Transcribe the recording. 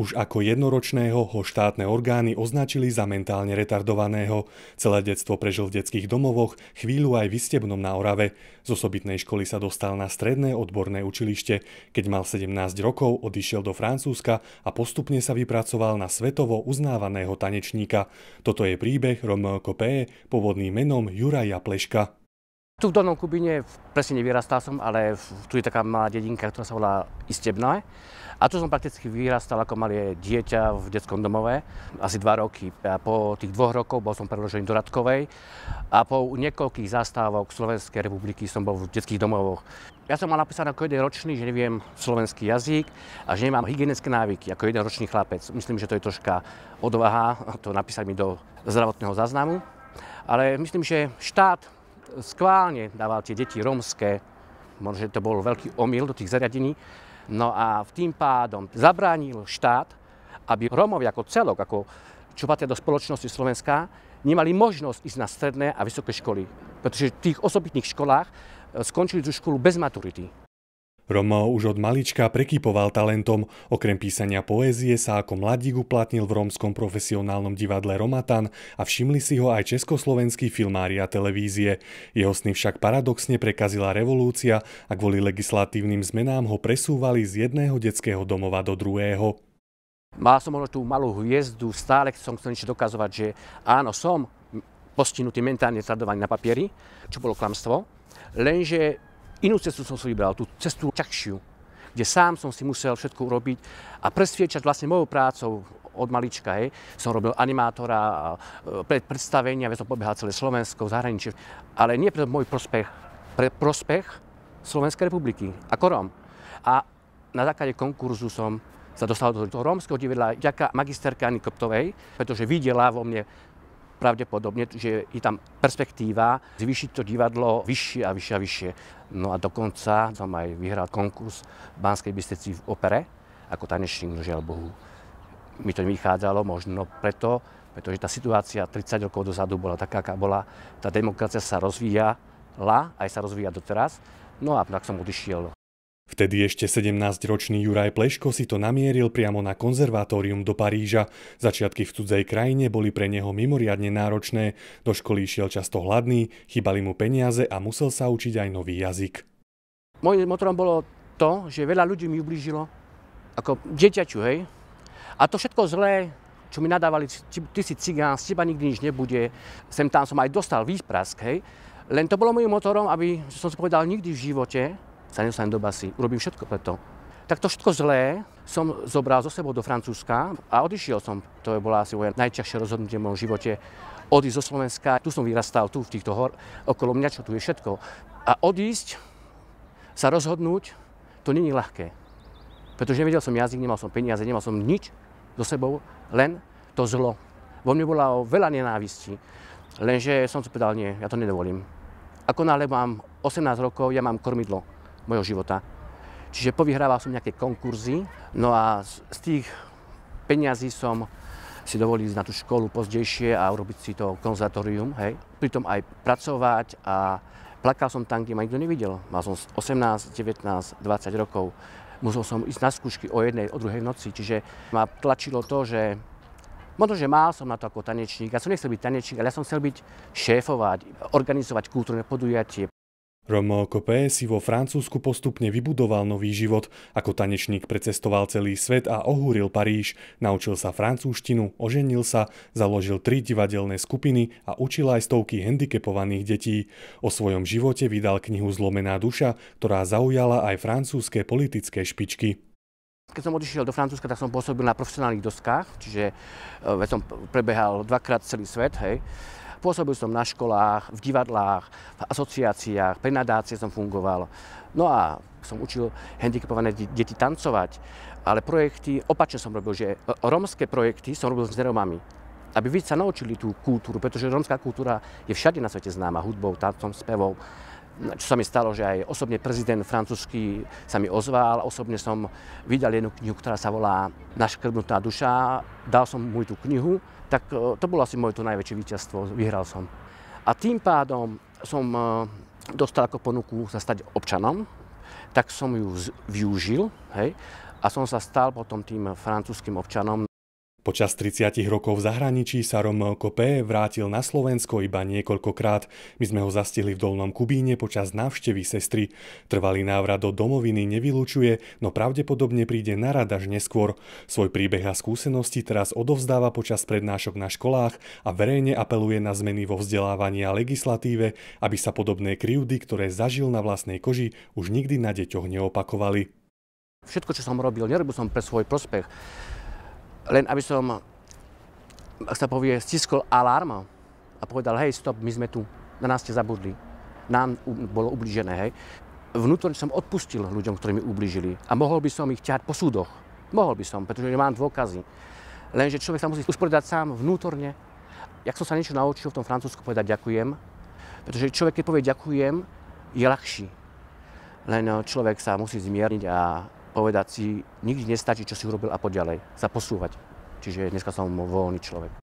Už ako jednoročného ho štátne orgány označili za mentálne retardovaného. Celé detstvo prežil v detských domovoch, chvíľu aj v Istebnom na Orave. Z osobitnej školy sa dostal na stredné odborné učilište. Keď mal 17 rokov, odišiel do Francúzska a postupne sa vypracoval na svetovo uznávaného tanečníka. Toto je príbeh Romeo Copé, pôvodný menom Juraja Pleška. Tu v Dolnom Kubine presne nevyrastal som, ale tu je taká malá dedinka, ktorá sa volá Istebná. A tu som prakticky vyrastal ako malé dieťa v detskom domove, asi dva roky. A po tých dvoch rokov bol som preložený do Radkovej a po niekoľkých zastávok Slovenskej republiky som bol v detských domovoch. Ja som mal napísané ako jeden ročný, že neviem slovenský jazyk a že nemám hygienické návyky ako jeden ročný chlapec. Myslím, že to je troška odvaha to napísať mi do zdravotného záznamu. Ale myslím, že štát skválne dával tie deti romské, možno, že to bol veľký omyl do tých zariadení. No a v tým pádom zabránil štát, aby Romovia ako celok, ako čo patria do spoločnosti Slovenska, nemali možnosť ísť na stredné a vysoké školy. Pretože v tých osobitných školách eh, skončili tú školu bez maturity. Romo už od malička prekypoval talentom, okrem písania poézie sa ako mladík uplatnil v rómskom profesionálnom divadle Romatan a všimli si ho aj československí filmári a televízie. Jeho sny však paradoxne prekazila revolúcia a kvôli legislatívnym zmenám ho presúvali z jedného detského domova do druhého. Mal som možno tú malú hviezdu, stále som chcel niečo dokazovať, že áno, som postihnutý mentálne sledovaný na papieri, čo bolo klamstvo, lenže Inú cestu som si vybral, tú cestu ťažšiu, kde sám som si musel všetko urobiť a presviečať vlastne mojou prácou od malička, hej. Som robil animátora a e, pred predstavenia, som pobiehal celé Slovensko, zahraničie, ale nie pre môj prospech, pre prospech Slovenskej republiky, ako Róm. A na základe konkurzu som sa dostal do toho rómskeho divadla ďaká magisterke Ani Koptovej, pretože videla vo mne pravdepodobne, že je tam perspektíva zvýšiť to divadlo vyššie a vyššie a vyššie. No a dokonca som aj vyhral konkurs v Banskej Bystrici v opere ako tanečník, no žiaľ Bohu. Mi to nevychádzalo možno preto, pretože tá situácia 30 rokov dozadu bola taká, aká bola. Tá demokracia sa rozvíjala, aj sa rozvíja doteraz. No a tak som odišiel Vtedy ešte 17-ročný Juraj Pleško si to namieril priamo na konzervatórium do Paríža. Začiatky v cudzej krajine boli pre neho mimoriadne náročné, do školy šiel často hladný, chýbali mu peniaze a musel sa učiť aj nový jazyk. Mojím motorom bolo to, že veľa ľudí mi ublížilo, ako dieťaťu, hej. A to všetko zlé, čo mi nadávali, ty si cigán, z teba nikdy nič nebude, sem tam som aj dostal výprask, hej. Len to bolo môjim motorom, aby som si povedal nikdy v živote, sa nedostanem do basy. Urobím všetko preto. Tak to všetko zlé som zobral zo sebou do Francúzska a odišiel som. To je bolo asi moje najťažšie rozhodnutie v mojom živote. Odísť zo Slovenska, tu som vyrastal, tu v týchto hor, okolo mňa, čo tu je všetko. A odísť, sa rozhodnúť, to není ľahké. Pretože nevedel som jazyk, nemal som peniaze, nemal som nič so sebou, len to zlo. Vo mne bola veľa nenávisti, Lenže som si povedal, nie, ja to nedovolím. Ako náhle mám 18 rokov, ja mám kormidlo mojho života. Čiže povyhrával som nejaké konkurzy, no a z tých peňazí som si dovolil ísť na tú školu pozdejšie a urobiť si to konzervatórium, hej. Pritom aj pracovať a plakal som tam, kde ma nikto nevidel. Mal som 18, 19, 20 rokov. Musel som ísť na skúšky o jednej, o druhej noci, čiže ma tlačilo to, že Možno, že mal som na to ako tanečník, ja som nechcel byť tanečník, ale ja som chcel byť šéfovať, organizovať kultúrne podujatie. Romain Copé si vo Francúzsku postupne vybudoval nový život. Ako tanečník precestoval celý svet a ohúril Paríž. Naučil sa francúzštinu, oženil sa, založil tri divadelné skupiny a učil aj stovky handicapovaných detí. O svojom živote vydal knihu Zlomená duša, ktorá zaujala aj francúzske politické špičky. Keď som odišiel do Francúzska, tak som pôsobil na profesionálnych doskách, čiže e, som prebehal dvakrát celý svet, hej. Pôsobil som na školách, v divadlách, v asociáciách, pri nadácie som fungoval. No a som učil handicapované deti tancovať, ale projekty, opačne som robil, že e, romské projekty som robil s neromami aby vy sa naučili tú kultúru, pretože romská kultúra je všade na svete známa hudbou, tancom, spevou čo sa mi stalo, že aj osobne prezident francúzsky sa mi ozval, osobne som vydal jednu knihu, ktorá sa volá Naškrbnutá duša, dal som mu tú knihu, tak e, to bolo asi moje to najväčšie víťazstvo, vyhral som. A tým pádom som e, dostal ako ponuku sa stať občanom, tak som ju využil hej, a som sa stal potom tým francúzským občanom. Počas 30 rokov v zahraničí sa Romeo Copé vrátil na Slovensko iba niekoľkokrát. My sme ho zastihli v Dolnom Kubíne počas návštevy sestry. Trvalý návrat do domoviny nevylučuje, no pravdepodobne príde na rad až neskôr. Svoj príbeh a skúsenosti teraz odovzdáva počas prednášok na školách a verejne apeluje na zmeny vo vzdelávaní a legislatíve, aby sa podobné kryjúdy, ktoré zažil na vlastnej koži, už nikdy na deťoch neopakovali. Všetko, čo som robil, nerobil som pre svoj prospech len aby som, ak sa povie, stiskol alarm a povedal, hej, stop, my sme tu, na nás ste zabudli, nám bolo ubližené, hej. Vnútorne som odpustil ľuďom, ktorí mi ubližili a mohol by som ich ťať po súdoch. Mohol by som, pretože nemám dôkazy. Lenže človek sa musí usporiadať sám vnútorne. Jak som sa niečo naučil v tom Francúzsku povedať ďakujem, pretože človek, keď povie ďakujem, je ľahší. Len no, človek sa musí zmierniť a povedať si, nikdy nestačí, čo si urobil a poďalej, sa posúvať. Čiže dneska som voľný človek.